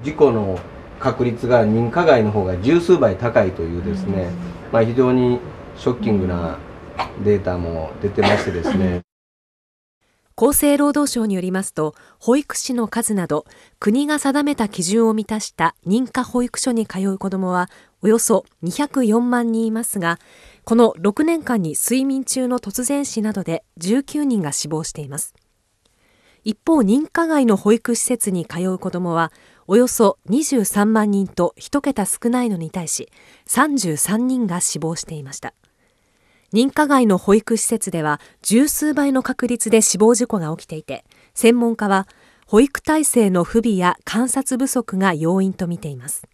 事故の確率が認可外の方が十数倍高いというですね、まあ、非常にショッキングなデータも出てましてですね。厚生労働省によりますと保育士の数など国が定めた基準を満たした認可保育所に通う子どもはおよそ204万人いますがこの6年間に睡眠中の突然死などで19人が死亡しています一方認可外の保育施設に通う子どもはおよそ23万人と1桁少ないのに対し33人が死亡していました認可外の保育施設では十数倍の確率で死亡事故が起きていて専門家は保育体制の不備や観察不足が要因とみています